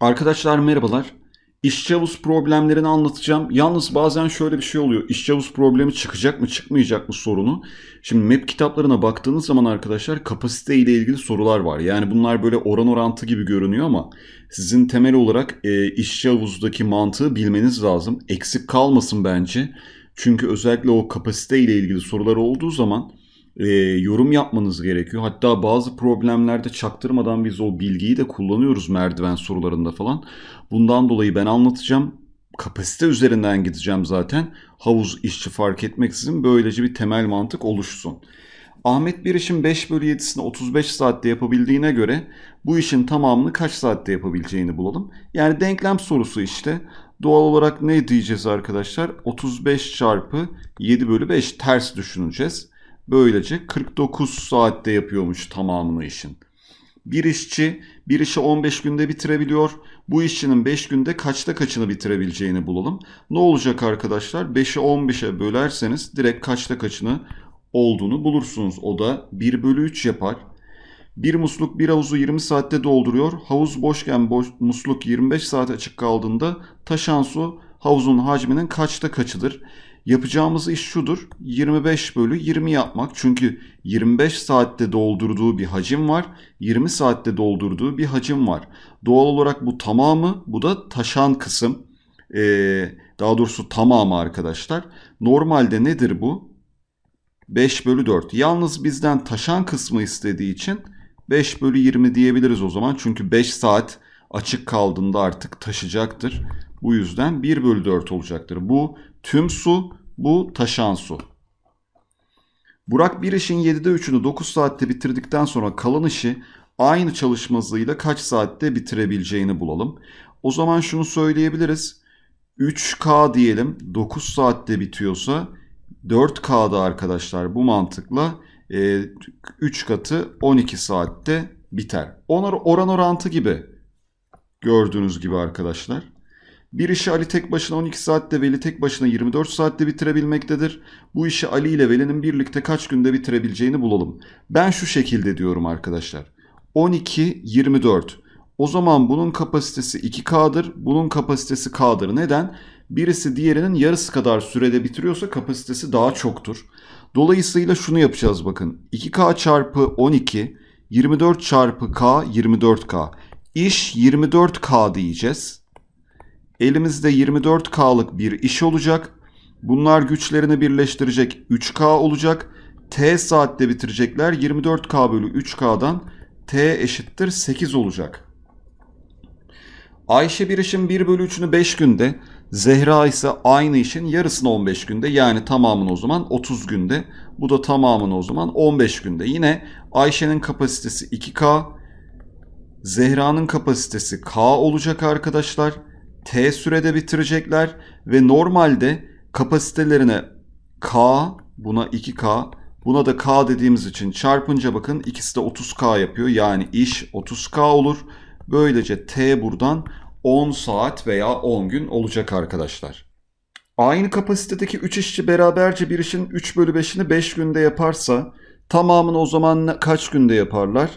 Arkadaşlar merhabalar. İşçavuz problemlerini anlatacağım. Yalnız bazen şöyle bir şey oluyor. İşçavuz problemi çıkacak mı çıkmayacak mı sorunu. Şimdi map kitaplarına baktığınız zaman arkadaşlar kapasite ile ilgili sorular var. Yani bunlar böyle oran orantı gibi görünüyor ama sizin temel olarak e, işçavuzdaki mantığı bilmeniz lazım. Eksik kalmasın bence. Çünkü özellikle o kapasite ile ilgili sorular olduğu zaman e, yorum yapmanız gerekiyor. Hatta bazı problemlerde çaktırmadan biz o bilgiyi de kullanıyoruz merdiven sorularında falan. Bundan dolayı ben anlatacağım. Kapasite üzerinden gideceğim zaten. Havuz işçi fark etmeksizin böylece bir temel mantık oluşsun. Ahmet bir işin 5 bölü 7'sini 35 saatte yapabildiğine göre bu işin tamamını kaç saatte yapabileceğini bulalım. Yani denklem sorusu işte. Doğal olarak ne diyeceğiz arkadaşlar? 35 çarpı 7 bölü 5 ters düşüneceğiz. Böylece 49 saatte yapıyormuş tamamını işin. Bir işçi bir işi 15 günde bitirebiliyor. Bu işçinin 5 günde kaçta kaçını bitirebileceğini bulalım. Ne olacak arkadaşlar? 5'i 15'e bölerseniz direkt kaçta kaçını olduğunu bulursunuz. O da 1 bölü 3 yapar. Bir musluk bir havuzu 20 saatte dolduruyor. Havuz boşken boş, musluk 25 saat açık kaldığında taşan su havuzun hacminin kaçta kaçıdır? Yapacağımız iş şudur. 25 bölü 20 yapmak. Çünkü 25 saatte doldurduğu bir hacim var. 20 saatte doldurduğu bir hacim var. Doğal olarak bu tamamı bu da taşan kısım. Ee, daha doğrusu tamamı arkadaşlar. Normalde nedir bu? 5 bölü 4. Yalnız bizden taşan kısmı istediği için 5 bölü 20 diyebiliriz o zaman. Çünkü 5 saat açık kaldığında artık taşacaktır. Bu yüzden 1 bölü 4 olacaktır. Bu tüm su bu taşan su. Burak bir işin 7'de 3'ünü 9 saatte bitirdikten sonra kalan işi aynı çalışmasıyla kaç saatte bitirebileceğini bulalım. O zaman şunu söyleyebiliriz. 3K diyelim 9 saatte bitiyorsa 4K'da arkadaşlar bu mantıkla e, 3 katı 12 saatte biter. Onar oran orantı gibi gördüğünüz gibi arkadaşlar. Bir işi Ali tek başına 12 saatte, Veli tek başına 24 saatte bitirebilmektedir. Bu işi Ali ile Veli'nin birlikte kaç günde bitirebileceğini bulalım. Ben şu şekilde diyorum arkadaşlar. 12, 24. O zaman bunun kapasitesi 2K'dır, bunun kapasitesi K'dır. Neden? Birisi diğerinin yarısı kadar sürede bitiriyorsa kapasitesi daha çoktur. Dolayısıyla şunu yapacağız bakın. 2K çarpı 12, 24 çarpı K, 24K. İş 24K diyeceğiz. Elimizde 24K'lık bir iş olacak. Bunlar güçlerini birleştirecek 3K olacak. T saatte bitirecekler. 24K bölü 3K'dan T eşittir 8 olacak. Ayşe bir işin 1 bölü 3'ünü 5 günde, Zehra ise aynı işin yarısını 15 günde yani tamamını o zaman 30 günde. Bu da tamamını o zaman 15 günde. Yine Ayşe'nin kapasitesi 2K, Zehra'nın kapasitesi K olacak arkadaşlar. T sürede bitirecekler ve normalde kapasitelerine K buna 2K buna da K dediğimiz için çarpınca bakın ikisi de 30K yapıyor. Yani iş 30K olur. Böylece T buradan 10 saat veya 10 gün olacak arkadaşlar. Aynı kapasitedeki 3 işçi beraberce bir işin 3 bölü 5'ini 5 günde yaparsa tamamını o zaman kaç günde yaparlar?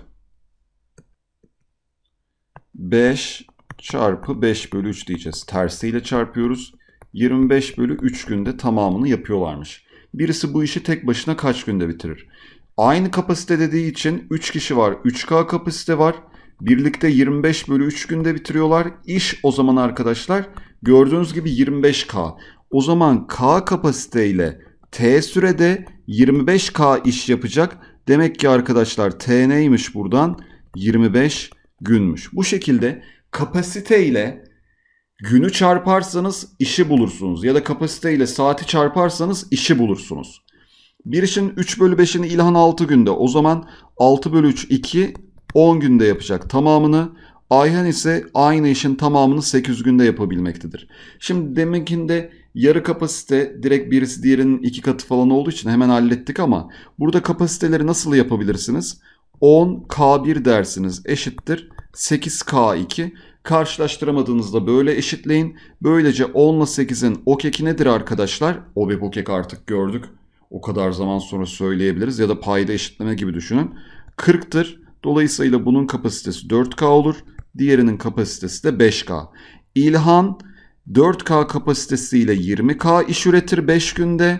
5 çarpı 5 bölü 3 diyeceğiz. Tersiyle çarpıyoruz. 25 bölü 3 günde tamamını yapıyorlarmış. Birisi bu işi tek başına kaç günde bitirir? Aynı kapasite dediği için 3 kişi var. 3K kapasite var. Birlikte 25 bölü 3 günde bitiriyorlar. İş o zaman arkadaşlar gördüğünüz gibi 25K. O zaman K kapasiteyle T sürede 25K iş yapacak. Demek ki arkadaşlar T neymiş buradan? 25 günmüş. Bu şekilde Kapasite ile günü çarparsanız işi bulursunuz ya da kapasite ile saati çarparsanız işi bulursunuz. Bir işin 3 bölü 5'ini İlhan 6 günde o zaman 6 bölü 3 2 10 günde yapacak tamamını. Ayhan ise aynı işin tamamını 8 günde yapabilmektedir. Şimdi deminkinde yarı kapasite direkt birisi diğerinin iki katı falan olduğu için hemen hallettik ama burada kapasiteleri nasıl yapabilirsiniz? 10K1 dersiniz eşittir 8K2. Karşılaştıramadığınızda böyle eşitleyin. Böylece 10 ile 8'in o keki nedir arkadaşlar? O bir bu kek artık gördük. O kadar zaman sonra söyleyebiliriz ya da payda eşitleme gibi düşünün. 40'tır. Dolayısıyla bunun kapasitesi 4K olur. Diğerinin kapasitesi de 5K. İlhan 4K kapasitesiyle 20K iş üretir 5 günde.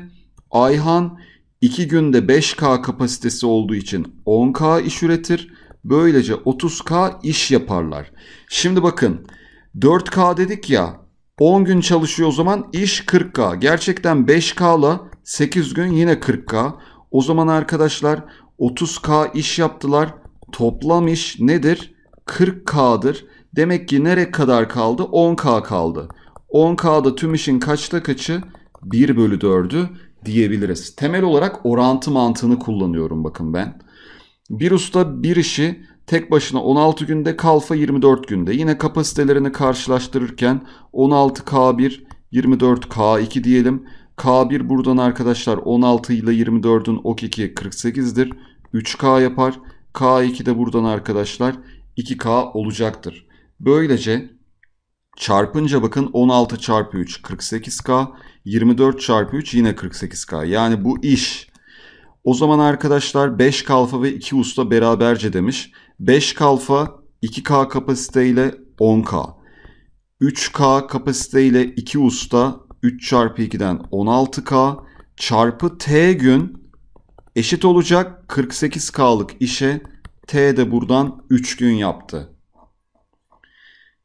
Ayhan 2 günde 5K kapasitesi olduğu için 10K iş üretir. Böylece 30K iş yaparlar. Şimdi bakın 4K dedik ya 10 gün çalışıyor o zaman iş 40K. Gerçekten 5 k ile 8 gün yine 40K. O zaman arkadaşlar 30K iş yaptılar. Toplam iş nedir? 40K'dır. Demek ki nereye kadar kaldı? 10K kaldı. 10K'da tüm işin kaçta kaçı? 1 bölü 4'ü diyebiliriz. Temel olarak orantı mantığını kullanıyorum bakın ben. Bir usta bir işi tek başına 16 günde, kalfa 24 günde. Yine kapasitelerini karşılaştırırken 16 K1, 24 K2 diyelim. K1 buradan arkadaşlar 16 ile 24'ün ok2 48'dir. 3K yapar. K2 de buradan arkadaşlar 2K olacaktır. Böylece çarpınca bakın 16 çarpı 3 48K, 24 çarpı 3 yine 48K. Yani bu iş o zaman arkadaşlar 5 kalfa ve 2 usta beraberce demiş. 5 kalfa 2K kapasiteyle 10K. 3K kapasiteyle 2 usta 3 çarpı 2'den 16K çarpı T gün eşit olacak 48K'lık işe T de buradan 3 gün yaptı.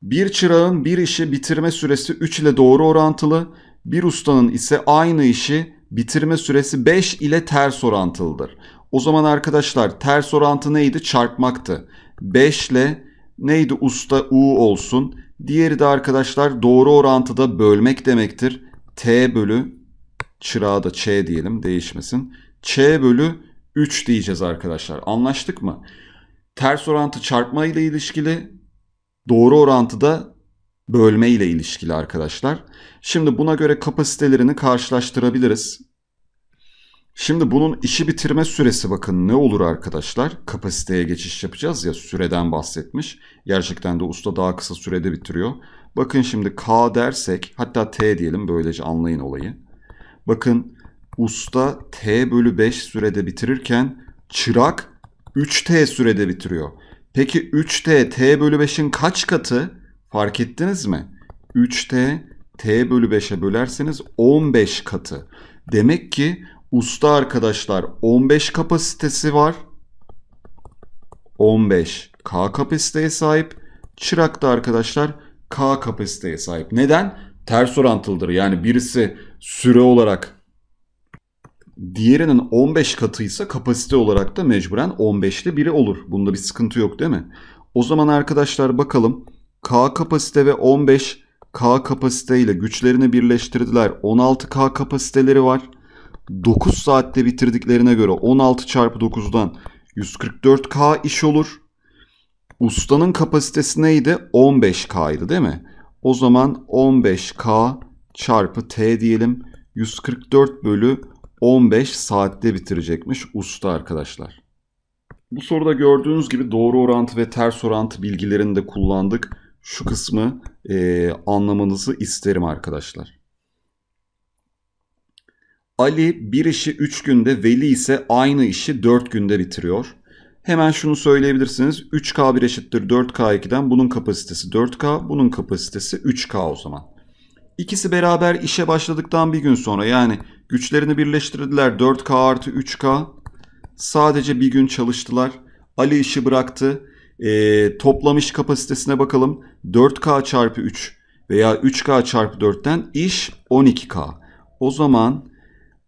Bir çırağın bir işi bitirme süresi 3 ile doğru orantılı, bir ustanın ise aynı işi bitirme süresi 5 ile ters orantılıdır. O zaman arkadaşlar ters orantı neydi? Çarpmaktı. 5 ile neydi? Usta U olsun. Diğeri de arkadaşlar doğru orantıda bölmek demektir. T bölü çırağı da Ç diyelim değişmesin. Ç bölü 3 diyeceğiz arkadaşlar. Anlaştık mı? Ters orantı çarpma ile ilişkili. Doğru orantıda bölme ile ilişkili arkadaşlar. Şimdi buna göre kapasitelerini karşılaştırabiliriz. Şimdi bunun işi bitirme süresi bakın ne olur arkadaşlar? Kapasiteye geçiş yapacağız ya süreden bahsetmiş. Gerçekten de usta daha kısa sürede bitiriyor. Bakın şimdi K dersek hatta T diyelim böylece anlayın olayı. Bakın usta T bölü 5 sürede bitirirken çırak 3T sürede bitiriyor. Peki 3T T bölü 5'in kaç katı? Fark ettiniz mi? 3'te t bölü 5'e bölerseniz 15 katı. Demek ki usta arkadaşlar 15 kapasitesi var. 15 K kapasiteye sahip. Çırak da arkadaşlar K kapasiteye sahip. Neden? Ters orantılıdır. Yani birisi süre olarak diğerinin 15 katıysa kapasite olarak da mecburen 15'te biri olur. Bunda bir sıkıntı yok değil mi? O zaman arkadaşlar bakalım. K kapasite ve 15 K kapasite ile güçlerini birleştirdiler. 16 K kapasiteleri var. 9 saatte bitirdiklerine göre 16 çarpı 9'dan 144K iş olur. Ustanın kapasitesi neydi? 15 K idi, değil mi? O zaman 15K çarpı T diyelim. 144 bölü 15 saatte bitirecekmiş usta arkadaşlar. Bu soruda gördüğünüz gibi doğru orantı ve ters orantı bilgilerini de kullandık şu kısmı e, anlamanızı isterim arkadaşlar. Ali bir işi 3 günde, Veli ise aynı işi 4 günde bitiriyor. Hemen şunu söyleyebilirsiniz. 3K1 eşittir 4K2'den bunun kapasitesi 4K, bunun kapasitesi 3K o zaman. İkisi beraber işe başladıktan bir gün sonra yani güçlerini birleştirdiler 4K artı 3K. Sadece bir gün çalıştılar. Ali işi bıraktı. E, ee, toplam iş kapasitesine bakalım. 4K çarpı 3 veya 3K çarpı 4'ten iş 12K. O zaman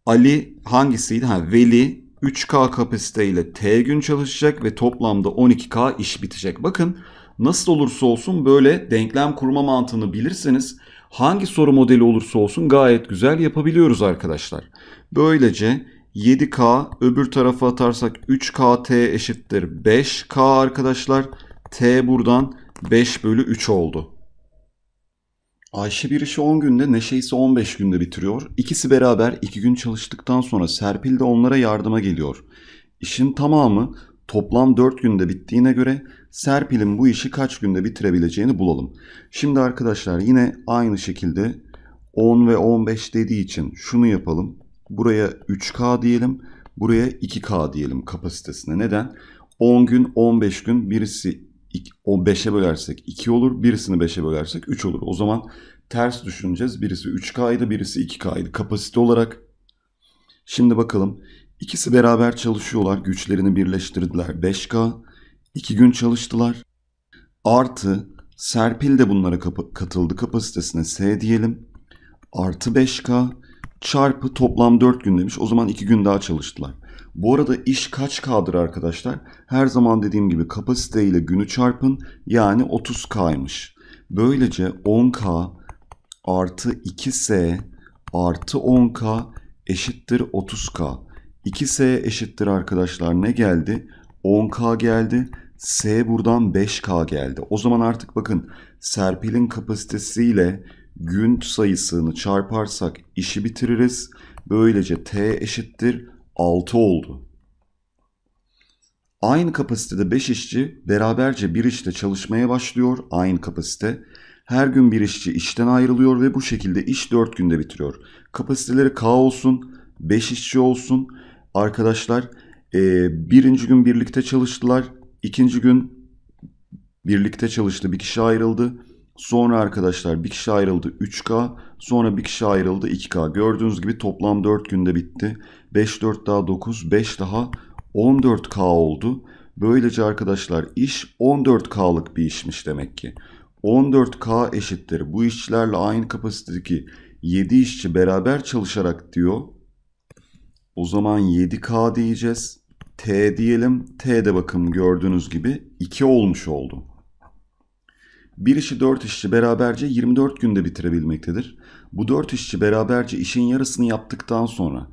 Ali hangisiydi? Ha, Veli 3K kapasiteyle T gün çalışacak ve toplamda 12K iş bitecek. Bakın nasıl olursa olsun böyle denklem kurma mantığını bilirseniz hangi soru modeli olursa olsun gayet güzel yapabiliyoruz arkadaşlar. Böylece 7K öbür tarafa atarsak 3K T eşittir 5K arkadaşlar. T buradan 5 bölü 3 oldu. Ayşe bir işi 10 günde, Neşe ise 15 günde bitiriyor. İkisi beraber 2 gün çalıştıktan sonra Serpil de onlara yardıma geliyor. İşin tamamı toplam 4 günde bittiğine göre Serpil'in bu işi kaç günde bitirebileceğini bulalım. Şimdi arkadaşlar yine aynı şekilde 10 ve 15 dediği için şunu yapalım. Buraya 3K diyelim. Buraya 2K diyelim kapasitesine. Neden? 10 gün, 15 gün birisi 5'e bölersek 2 olur. Birisini 5'e bölersek 3 olur. O zaman ters düşüneceğiz. Birisi 3K'ydı, birisi 2K'ydı kapasite olarak. Şimdi bakalım. İkisi beraber çalışıyorlar. Güçlerini birleştirdiler. 5K. 2 gün çalıştılar. Artı Serpil de bunlara kap katıldı. Kapasitesine S diyelim. Artı 5K çarpı toplam 4 gün demiş. O zaman 2 gün daha çalıştılar. Bu arada iş kaç K'dır arkadaşlar? Her zaman dediğim gibi kapasite ile günü çarpın. Yani 30K'ymış. Böylece 10K artı 2S artı 10K eşittir 30K. 2S eşittir arkadaşlar ne geldi? 10K geldi. S buradan 5K geldi. O zaman artık bakın Serpil'in kapasitesiyle gün sayısını çarparsak işi bitiririz. Böylece t eşittir 6 oldu. Aynı kapasitede 5 işçi beraberce bir işte çalışmaya başlıyor aynı kapasite. Her gün bir işçi işten ayrılıyor ve bu şekilde iş 4 günde bitiriyor. Kapasiteleri K olsun, 5 işçi olsun. Arkadaşlar e, birinci gün birlikte çalıştılar. ikinci gün birlikte çalıştı. Bir kişi ayrıldı. Sonra arkadaşlar bir kişi ayrıldı 3K. Sonra bir kişi ayrıldı 2K. Gördüğünüz gibi toplam 4 günde bitti. 5 4 daha 9 5 daha 14K oldu. Böylece arkadaşlar iş 14K'lık bir işmiş demek ki. 14K eşittir. Bu işçilerle aynı kapasitedeki 7 işçi beraber çalışarak diyor. O zaman 7K diyeceğiz. T diyelim. T de bakın gördüğünüz gibi 2 olmuş oldu. Bir işi dört işçi beraberce 24 günde bitirebilmektedir. Bu dört işçi beraberce işin yarısını yaptıktan sonra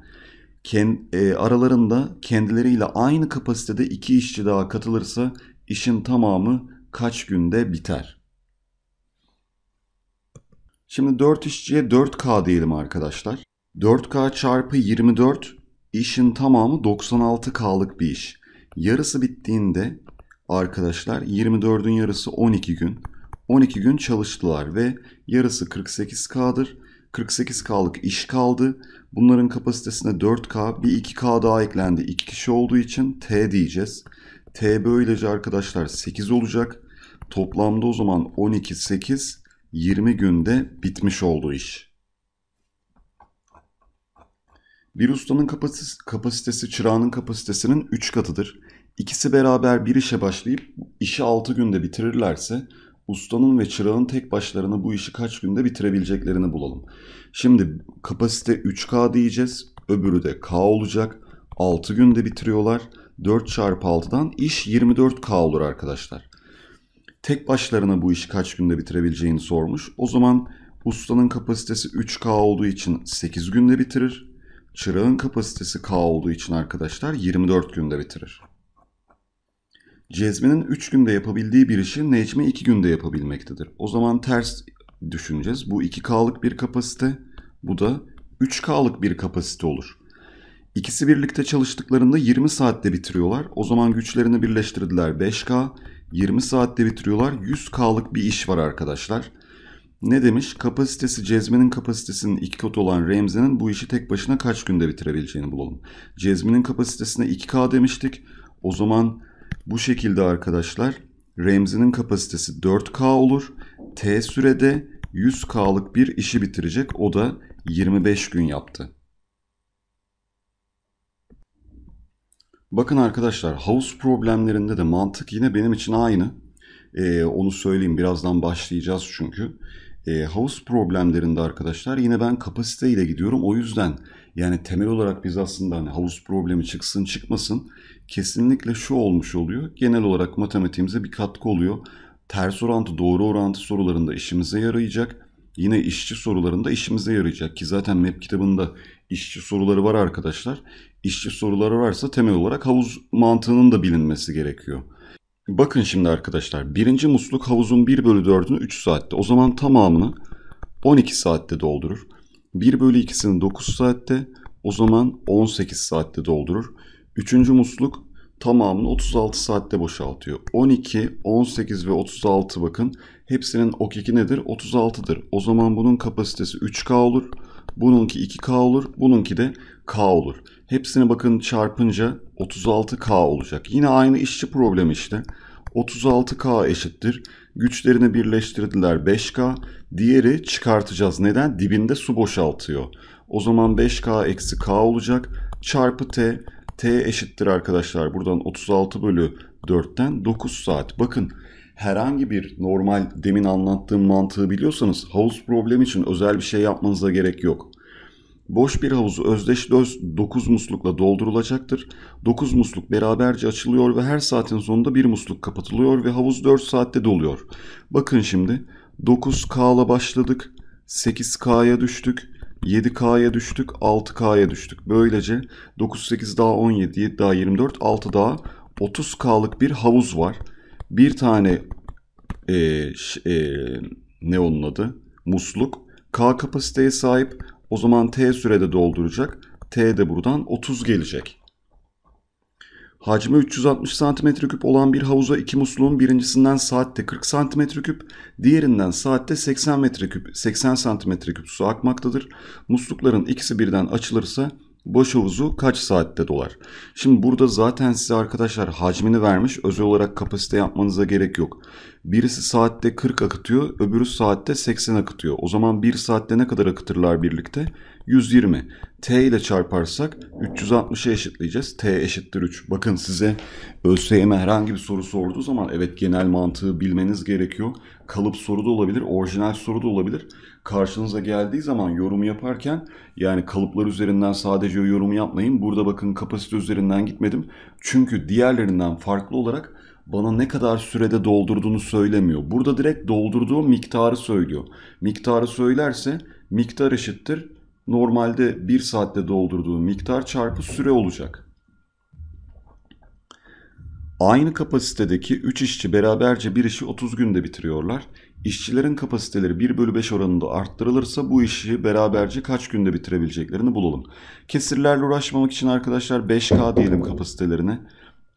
kend, e, aralarında kendileriyle aynı kapasitede iki işçi daha katılırsa işin tamamı kaç günde biter? Şimdi 4 işçiye 4K diyelim arkadaşlar. 4K çarpı 24 işin tamamı 96K'lık bir iş. Yarısı bittiğinde arkadaşlar 24'ün yarısı 12 gün. 12 gün çalıştılar ve yarısı 48K'dır. 48K'lık iş kaldı. Bunların kapasitesine 4K, bir 2K daha eklendi. 2 kişi olduğu için T diyeceğiz. T böylece arkadaşlar 8 olacak. Toplamda o zaman 12, 8, 20 günde bitmiş oldu iş. Bir ustanın kapasitesi, kapasitesi çırağının kapasitesinin 3 katıdır. İkisi beraber bir işe başlayıp işi 6 günde bitirirlerse ustanın ve çırağın tek başlarına bu işi kaç günde bitirebileceklerini bulalım. Şimdi kapasite 3K diyeceğiz. Öbürü de K olacak. 6 günde bitiriyorlar. 4 çarpı 6'dan iş 24K olur arkadaşlar. Tek başlarına bu işi kaç günde bitirebileceğini sormuş. O zaman ustanın kapasitesi 3K olduğu için 8 günde bitirir. Çırağın kapasitesi K olduğu için arkadaşlar 24 günde bitirir. Cezmi'nin 3 günde yapabildiği bir işi Necmi 2 günde yapabilmektedir. O zaman ters düşüneceğiz. Bu 2K'lık bir kapasite, bu da 3K'lık bir kapasite olur. İkisi birlikte çalıştıklarında 20 saatte bitiriyorlar. O zaman güçlerini birleştirdiler 5K. 20 saatte bitiriyorlar. 100K'lık bir iş var arkadaşlar. Ne demiş? Kapasitesi Cezmi'nin kapasitesinin iki katı olan Remzi'nin bu işi tek başına kaç günde bitirebileceğini bulalım. Cezmi'nin kapasitesine 2K demiştik. O zaman bu şekilde arkadaşlar Remzi'nin kapasitesi 4K olur. T sürede 100K'lık bir işi bitirecek. O da 25 gün yaptı. Bakın arkadaşlar havuz problemlerinde de mantık yine benim için aynı. Ee, onu söyleyeyim birazdan başlayacağız çünkü. Ee, havuz problemlerinde arkadaşlar yine ben kapasiteyle gidiyorum. O yüzden yani temel olarak biz aslında hani havuz problemi çıksın çıkmasın kesinlikle şu olmuş oluyor. Genel olarak matematiğimize bir katkı oluyor. Ters orantı, doğru orantı sorularında işimize yarayacak. Yine işçi sorularında işimize yarayacak ki zaten MEP kitabında işçi soruları var arkadaşlar. İşçi soruları varsa temel olarak havuz mantığının da bilinmesi gerekiyor. Bakın şimdi arkadaşlar birinci musluk havuzun 1 bölü 4'ünü 3 saatte o zaman tamamını 12 saatte doldurur. 1 bölü 2'sini 9 saatte o zaman 18 saatte doldurur. Üçüncü musluk tamamını 36 saatte boşaltıyor. 12, 18 ve 36 bakın hepsinin ok2 nedir? 36'dır. O zaman bunun kapasitesi 3K olur. Bununki 2K olur. Bununki de K olur. Hepsini bakın çarpınca 36K olacak. Yine aynı işçi problemi işte. 36K eşittir. Güçlerini birleştirdiler 5K. Diğeri çıkartacağız. Neden? Dibinde su boşaltıyor. O zaman 5K eksi K olacak. Çarpı T t eşittir arkadaşlar. Buradan 36 bölü 4'ten 9 saat. Bakın herhangi bir normal demin anlattığım mantığı biliyorsanız havuz problemi için özel bir şey yapmanıza gerek yok. Boş bir havuzu özdeş 9 muslukla doldurulacaktır. 9 musluk beraberce açılıyor ve her saatin sonunda bir musluk kapatılıyor ve havuz 4 saatte doluyor. Bakın şimdi 9K ile başladık. 8K'ya düştük. 7K'ya düştük, 6K'ya düştük. Böylece 9, 8 daha 17, 7 daha 24, 6 daha 30K'lık bir havuz var. Bir tane e, e, ne onun adı? Musluk. K kapasiteye sahip. O zaman T sürede dolduracak. T de buradan 30 gelecek. Hacmi 360 cm küp olan bir havuza iki musluğun birincisinden saatte 40 cm küp, diğerinden saatte 80 m3, 80 cm küp) su akmaktadır. Muslukların ikisi birden açılırsa Boş havuzu kaç saatte dolar? Şimdi burada zaten size arkadaşlar hacmini vermiş. Özel olarak kapasite yapmanıza gerek yok. Birisi saatte 40 akıtıyor, öbürü saatte 80 akıtıyor. O zaman 1 saatte ne kadar akıtırlar birlikte? 120. T ile çarparsak 360'a eşitleyeceğiz. T eşittir 3. Bakın size ÖSYM herhangi bir soru sorduğu zaman evet genel mantığı bilmeniz gerekiyor. Kalıp soru da olabilir, orijinal soru da olabilir karşınıza geldiği zaman yorum yaparken yani kalıplar üzerinden sadece yorum yapmayın. Burada bakın kapasite üzerinden gitmedim. Çünkü diğerlerinden farklı olarak bana ne kadar sürede doldurduğunu söylemiyor. Burada direkt doldurduğu miktarı söylüyor. Miktarı söylerse miktar eşittir. Normalde 1 saatte doldurduğu miktar çarpı süre olacak. Aynı kapasitedeki 3 işçi beraberce bir işi 30 günde bitiriyorlar. İşçilerin kapasiteleri 1 bölü 5 oranında arttırılırsa bu işi beraberce kaç günde bitirebileceklerini bulalım. Kesirlerle uğraşmamak için arkadaşlar 5K diyelim kapasitelerini.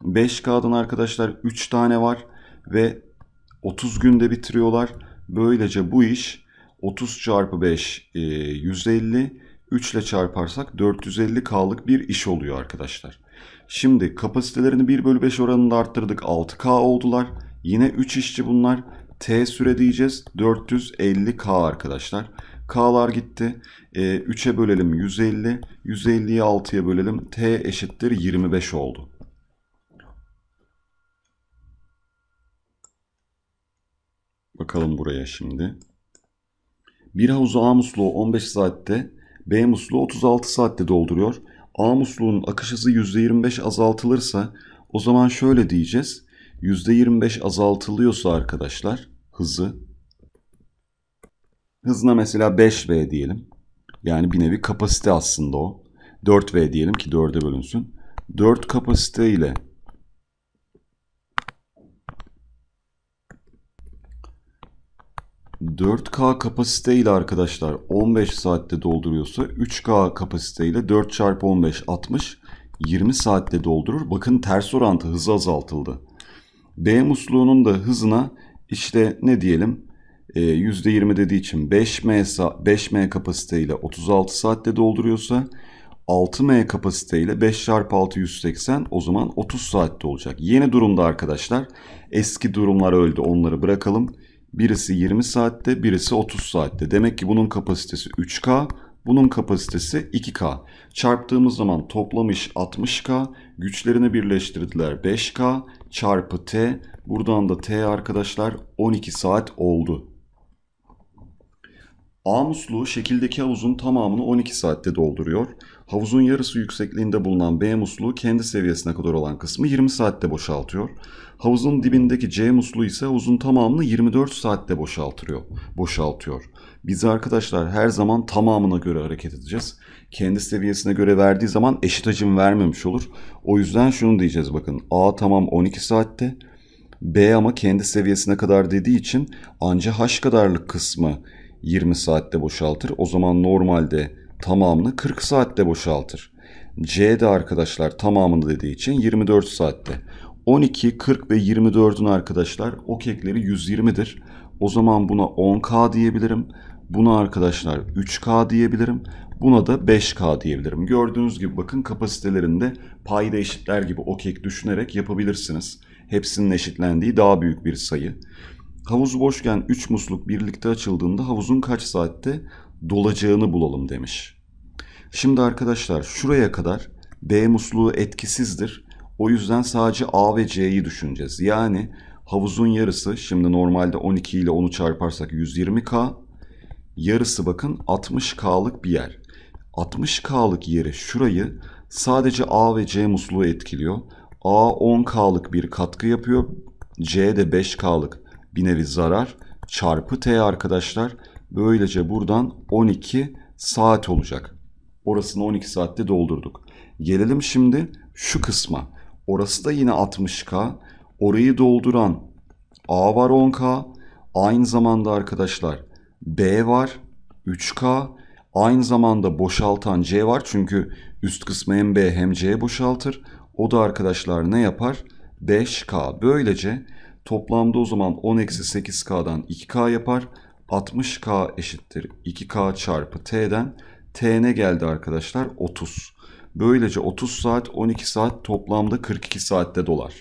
5K'dan arkadaşlar 3 tane var ve 30 günde bitiriyorlar. Böylece bu iş 30 çarpı 5 150 3 ile çarparsak 450K'lık bir iş oluyor arkadaşlar. Şimdi kapasitelerini 1 bölü 5 oranında arttırdık 6K oldular. Yine 3 işçi bunlar t süre diyeceğiz. 450k arkadaşlar. K'lar gitti. E, 3'e bölelim 150. 150'yi 6'ya bölelim. T eşittir 25 oldu. Bakalım buraya şimdi. Bir havuzu A musluğu 15 saatte, B musluğu 36 saatte dolduruyor. A musluğunun akış hızı %25 azaltılırsa o zaman şöyle diyeceğiz. %25 azaltılıyorsa arkadaşlar hızı hızına mesela 5V diyelim. Yani bir nevi kapasite aslında o. 4V diyelim ki 4'e bölünsün. 4 kapasite ile ...4K kapasite ile arkadaşlar 15 saatte dolduruyorsa 3K kapasite ile 4 çarpı 15 60 20 saatte doldurur. Bakın ters orantı hızı azaltıldı. B musluğunun da hızına işte ne diyelim e, %20 dediği için 5M, 5M kapasiteyle 36 saatte dolduruyorsa 6M kapasiteyle 5 çarpı 6 180 o zaman 30 saatte olacak. Yeni durumda arkadaşlar eski durumlar öldü onları bırakalım. Birisi 20 saatte birisi 30 saatte. Demek ki bunun kapasitesi 3K bunun kapasitesi 2K. Çarptığımız zaman toplam iş 60K, güçlerini birleştirdiler 5K, çarpı t. Buradan da t arkadaşlar 12 saat oldu. A musluğu şekildeki havuzun tamamını 12 saatte dolduruyor. Havuzun yarısı yüksekliğinde bulunan B musluğu kendi seviyesine kadar olan kısmı 20 saatte boşaltıyor. Havuzun dibindeki C musluğu ise havuzun tamamını 24 saatte boşaltıyor. boşaltıyor. Biz arkadaşlar her zaman tamamına göre hareket edeceğiz. Kendi seviyesine göre verdiği zaman eşit hacim vermemiş olur. O yüzden şunu diyeceğiz bakın. A tamam 12 saatte. B ama kendi seviyesine kadar dediği için anca H kadarlık kısmı 20 saatte boşaltır. O zaman normalde tamamını 40 saatte boşaltır. C de arkadaşlar tamamını dediği için 24 saatte. 12, 40 ve 24'ün arkadaşlar o kekleri 120'dir. O zaman buna 10K diyebilirim. Buna arkadaşlar 3K diyebilirim. Buna da 5K diyebilirim. Gördüğünüz gibi bakın kapasitelerinde payda eşitler gibi okek düşünerek yapabilirsiniz. Hepsinin eşitlendiği daha büyük bir sayı. Havuz boşken 3 musluk birlikte açıldığında havuzun kaç saatte dolacağını bulalım demiş. Şimdi arkadaşlar şuraya kadar B musluğu etkisizdir. O yüzden sadece A ve C'yi düşüneceğiz. Yani havuzun yarısı şimdi normalde 12 ile 10'u çarparsak 120K. Yarısı bakın 60K'lık bir yer. 60K'lık yeri şurayı sadece A ve C musluğu etkiliyor. A 10K'lık bir katkı yapıyor. C de 5K'lık bir nevi zarar çarpı t arkadaşlar. Böylece buradan 12 saat olacak. Orasını 12 saatte doldurduk. Gelelim şimdi şu kısma. Orası da yine 60k. Orayı dolduran A var 10k. Aynı zamanda arkadaşlar B var 3k. Aynı zamanda boşaltan C var. Çünkü üst kısmı hem B hem C boşaltır. O da arkadaşlar ne yapar? 5k. Böylece Toplamda o zaman 10-8K'dan eksi 2K yapar. 60K eşittir 2K çarpı T'den. ne geldi arkadaşlar 30. Böylece 30 saat 12 saat toplamda 42 saatte dolar.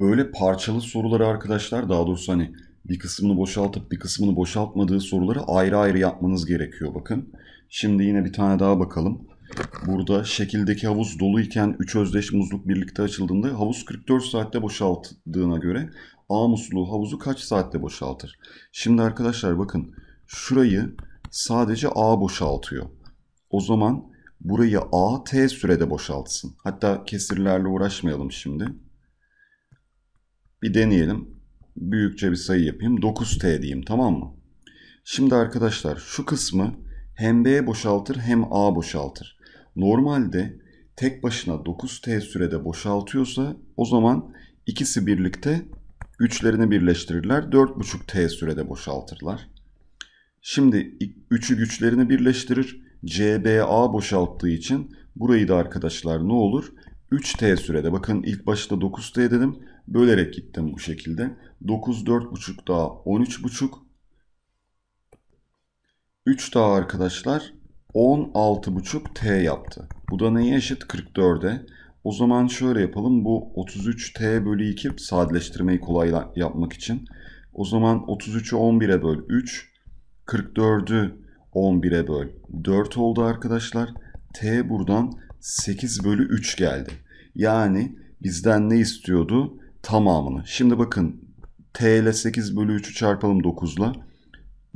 Böyle parçalı soruları arkadaşlar daha doğrusu hani bir kısmını boşaltıp bir kısmını boşaltmadığı soruları ayrı ayrı yapmanız gerekiyor bakın. Şimdi yine bir tane daha bakalım. Burada şekildeki havuz doluyken 3 özdeş muzluk birlikte açıldığında havuz 44 saatte boşalttığına göre A musluğu havuzu kaç saatte boşaltır? Şimdi arkadaşlar bakın şurayı sadece A boşaltıyor. O zaman burayı A T sürede boşaltsın. Hatta kesirlerle uğraşmayalım şimdi. Bir deneyelim. Büyükçe bir sayı yapayım. 9T diyeyim tamam mı? Şimdi arkadaşlar şu kısmı hem B boşaltır hem A boşaltır normalde tek başına 9t sürede boşaltıyorsa o zaman ikisi birlikte güçlerini birleştirirler. 4,5t sürede boşaltırlar. Şimdi 3'ü güçlerini birleştirir. CBA boşalttığı için burayı da arkadaşlar ne olur? 3t sürede bakın ilk başta 9t dedim. Bölerek gittim bu şekilde. 9 4,5 daha 13,5 3 daha arkadaşlar 16,5 T yaptı. Bu da neye eşit? 44'e. O zaman şöyle yapalım. Bu 33T bölü 2 sadeleştirmeyi kolay yapmak için. O zaman 33'ü 11'e böl 3. 44'ü 11'e böl 4 oldu arkadaşlar. T buradan 8 bölü 3 geldi. Yani bizden ne istiyordu? Tamamını. Şimdi bakın T ile 8 bölü 3'ü çarpalım 9'la.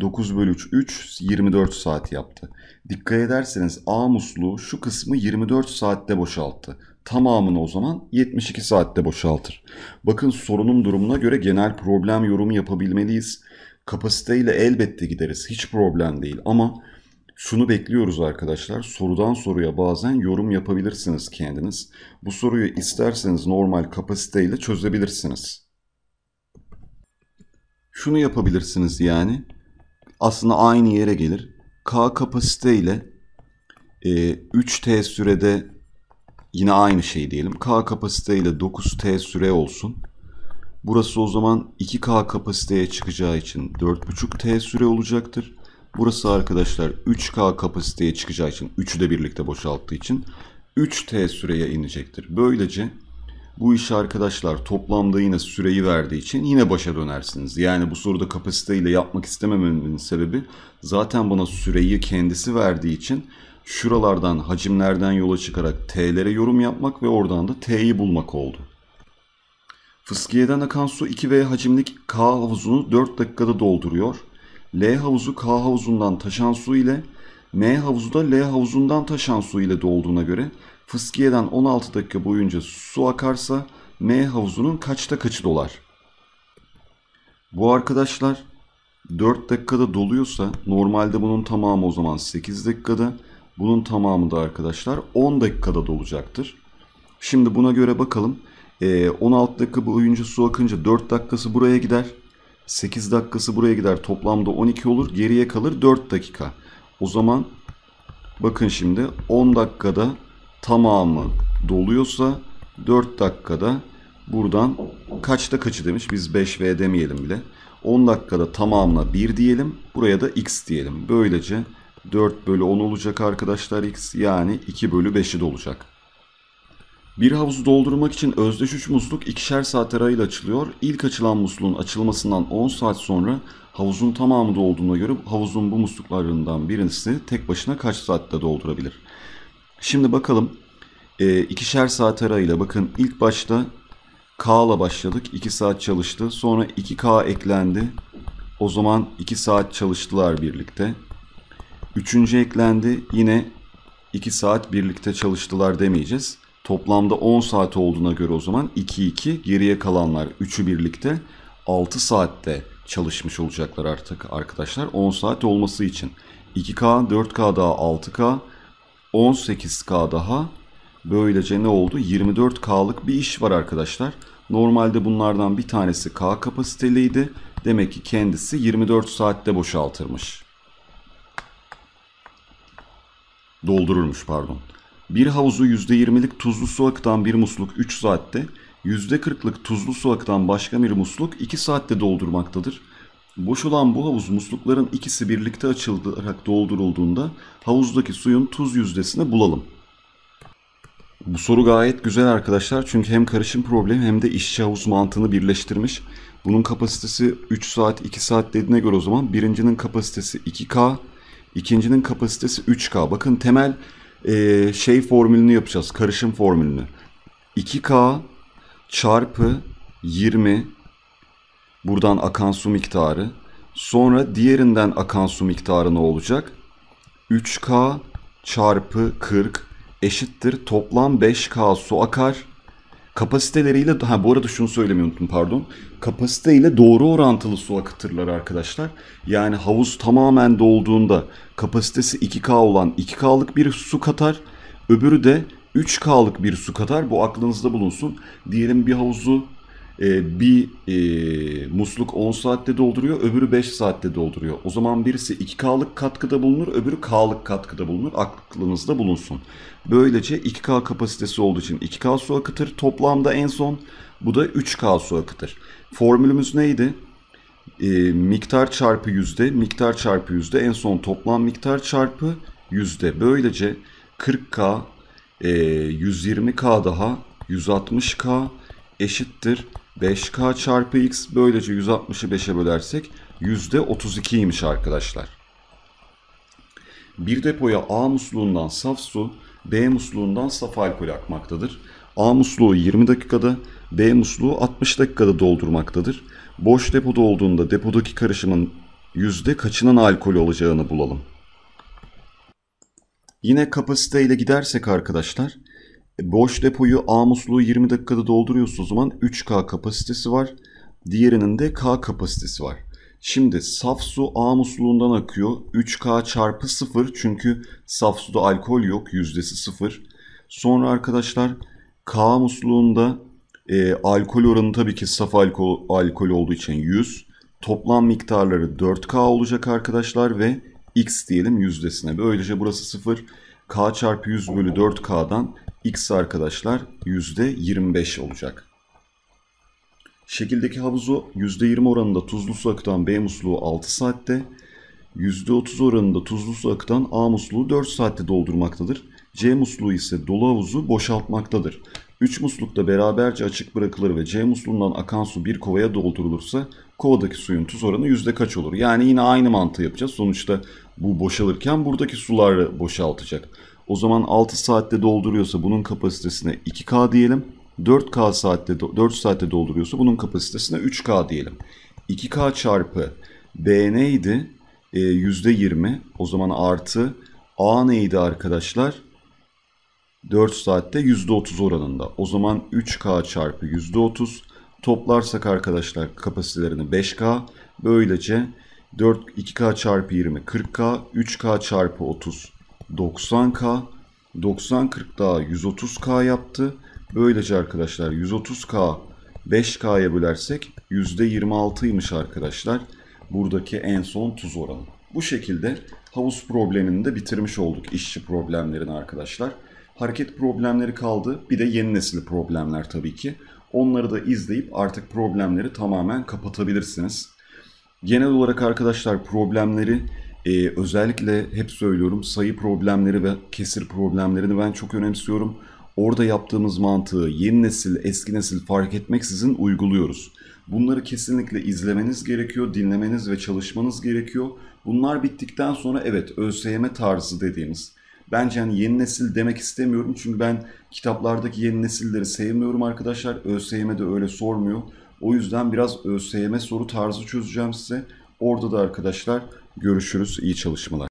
9 bölü 3, 3 24 saat yaptı. Dikkat ederseniz A musluğu şu kısmı 24 saatte boşalttı. Tamamını o zaman 72 saatte boşaltır. Bakın sorunun durumuna göre genel problem yorumu yapabilmeliyiz. Kapasiteyle elbette gideriz. Hiç problem değil ama şunu bekliyoruz arkadaşlar. Sorudan soruya bazen yorum yapabilirsiniz kendiniz. Bu soruyu isterseniz normal kapasiteyle çözebilirsiniz. Şunu yapabilirsiniz yani aslında aynı yere gelir. K kapasite ile e, 3T sürede yine aynı şey diyelim. K kapasite ile 9T süre olsun. Burası o zaman 2K kapasiteye çıkacağı için 4.5T süre olacaktır. Burası arkadaşlar 3K kapasiteye çıkacağı için 3'ü de birlikte boşalttığı için 3T süreye inecektir. Böylece bu işi arkadaşlar toplamda yine süreyi verdiği için yine başa dönersiniz. Yani bu soruda kapasiteyle yapmak istemememin sebebi zaten bana süreyi kendisi verdiği için şuralardan hacimlerden yola çıkarak T'lere yorum yapmak ve oradan da T'yi bulmak oldu. Fıskiye'den akan su 2V hacimlik K havuzunu 4 dakikada dolduruyor. L havuzu K havuzundan taşan su ile M havuzu da L havuzundan taşan su ile dolduğuna göre fıskiyeden 16 dakika boyunca su akarsa M havuzunun kaçta kaçı dolar? Bu arkadaşlar 4 dakikada doluyorsa normalde bunun tamamı o zaman 8 dakikada. Bunun tamamı da arkadaşlar 10 dakikada dolacaktır. Şimdi buna göre bakalım. 16 e, dakika boyunca su akınca 4 dakikası buraya gider. 8 dakikası buraya gider. Toplamda 12 olur. Geriye kalır 4 dakika. O zaman bakın şimdi 10 dakikada tamamı doluyorsa 4 dakikada buradan kaçta kaçı demiş biz 5V demeyelim bile. 10 dakikada tamamına 1 diyelim. Buraya da x diyelim. Böylece 4 bölü 10 olacak arkadaşlar x. Yani 2 bölü 5'i de olacak. Bir havuzu doldurmak için özdeş 3 musluk ikişer saat arayla açılıyor. İlk açılan musluğun açılmasından 10 saat sonra havuzun tamamı dolduğuna göre havuzun bu musluklarından birisi tek başına kaç saatte doldurabilir? Şimdi bakalım e, ikişer saat arayla bakın ilk başta K ile başladık. 2 saat çalıştı. Sonra 2K eklendi. O zaman 2 saat çalıştılar birlikte. Üçüncü eklendi. Yine 2 saat birlikte çalıştılar demeyeceğiz. Toplamda 10 saat olduğuna göre o zaman 2-2 geriye kalanlar 3'ü birlikte 6 saatte çalışmış olacaklar artık arkadaşlar. 10 saat olması için. 2K, 4K daha 6K, 18K daha. Böylece ne oldu? 24K'lık bir iş var arkadaşlar. Normalde bunlardan bir tanesi K kapasiteliydi. Demek ki kendisi 24 saatte boşaltırmış. Doldururmuş pardon. Bir havuzu %20'lik tuzlu su akıtan bir musluk 3 saatte, %40'lık tuzlu su akıtan başka bir musluk 2 saatte doldurmaktadır. Boş olan bu havuz muslukların ikisi birlikte açılarak doldurulduğunda havuzdaki suyun tuz yüzdesini bulalım. Bu soru gayet güzel arkadaşlar çünkü hem karışım problemi hem de işçi havuz mantığını birleştirmiş. Bunun kapasitesi 3 saat 2 saat dediğine göre o zaman birincinin kapasitesi 2K, ikincinin kapasitesi 3K. Bakın temel e, şey formülünü yapacağız karışım formülünü. 2K çarpı 20 Buradan akan su miktarı. Sonra diğerinden akan su miktarı ne olacak? 3K çarpı 40 eşittir toplam 5K su akar. Kapasiteleriyle, ha bu arada şunu söylemeyi unuttum pardon. kapasiteyle doğru orantılı su akıtırlar arkadaşlar. Yani havuz tamamen dolduğunda kapasitesi 2K olan 2K'lık bir su katar. Öbürü de 3K'lık bir su katar. Bu aklınızda bulunsun. Diyelim bir havuzu e, bir e, musluk 10 saatte dolduruyor, öbürü 5 saatte dolduruyor. O zaman birisi 2K'lık katkıda bulunur, öbürü K'lık katkıda bulunur. Aklınızda bulunsun. Böylece 2K kapasitesi olduğu için 2K su akıtır. Toplamda en son bu da 3K su akıtır. Formülümüz neydi? E, miktar çarpı yüzde, miktar çarpı yüzde, en son toplam miktar çarpı yüzde. Böylece 40K, e, 120K daha, 160K eşittir 5K çarpı X böylece 160'ı 5'e bölersek %32'ymiş arkadaşlar. Bir depoya A musluğundan saf su, B musluğundan saf alkol akmaktadır. A musluğu 20 dakikada, B musluğu 60 dakikada doldurmaktadır. Boş depoda olduğunda depodaki karışımın yüzde kaçının alkol olacağını bulalım. Yine kapasiteyle gidersek arkadaşlar Boş depoyu A musluğu 20 dakikada dolduruyorsunuz zaman 3K kapasitesi var. Diğerinin de K kapasitesi var. Şimdi saf su A musluğundan akıyor. 3K çarpı 0 çünkü saf suda alkol yok yüzdesi 0. Sonra arkadaşlar K musluğunda e, alkol oranı tabii ki saf alkol, alkol olduğu için 100. Toplam miktarları 4K olacak arkadaşlar ve X diyelim yüzdesine. Böylece burası 0 k çarpı 100 bölü 4k'dan x arkadaşlar %25 olacak. Şekildeki havuzu %20 oranında tuzlu su akıtan B musluğu 6 saatte, %30 oranında tuzlu su akıtan A musluğu 4 saatte doldurmaktadır. C musluğu ise dolu havuzu boşaltmaktadır. 3 muslukta beraberce açık bırakılır ve C musluğundan akan su bir kovaya doldurulursa kovadaki suyun tuz oranı yüzde kaç olur? Yani yine aynı mantığı yapacağız. Sonuçta bu boşalırken buradaki suları boşaltacak. O zaman 6 saatte dolduruyorsa bunun kapasitesine 2K diyelim. 4K saatte 4 saatte dolduruyorsa bunun kapasitesine 3K diyelim. 2K çarpı B neydi? E, %20 o zaman artı A neydi arkadaşlar? 4 saatte %30 oranında. O zaman 3K çarpı %30 Toplarsak arkadaşlar kapasitelerini 5K. Böylece 4, 2K çarpı 20 40K. 3K çarpı 30 90K. 90 40 daha 130K yaptı. Böylece arkadaşlar 130K 5K'ya bölersek %26'ymış arkadaşlar. Buradaki en son tuz oranı. Bu şekilde havuz problemini de bitirmiş olduk işçi problemlerini arkadaşlar. Hareket problemleri kaldı. Bir de yeni nesil problemler tabii ki. Onları da izleyip artık problemleri tamamen kapatabilirsiniz. Genel olarak arkadaşlar problemleri ee, özellikle hep söylüyorum sayı problemleri ve kesir problemlerini ben çok önemsiyorum. Orada yaptığımız mantığı yeni nesil, eski nesil fark etmeksizin uyguluyoruz. Bunları kesinlikle izlemeniz gerekiyor, dinlemeniz ve çalışmanız gerekiyor. Bunlar bittikten sonra evet ÖSYM tarzı dediğimiz Bence hani yeni nesil demek istemiyorum. Çünkü ben kitaplardaki yeni nesilleri sevmiyorum arkadaşlar. ÖSYM de öyle sormuyor. O yüzden biraz ÖSYM soru tarzı çözeceğim size. Orada da arkadaşlar görüşürüz. İyi çalışmalar.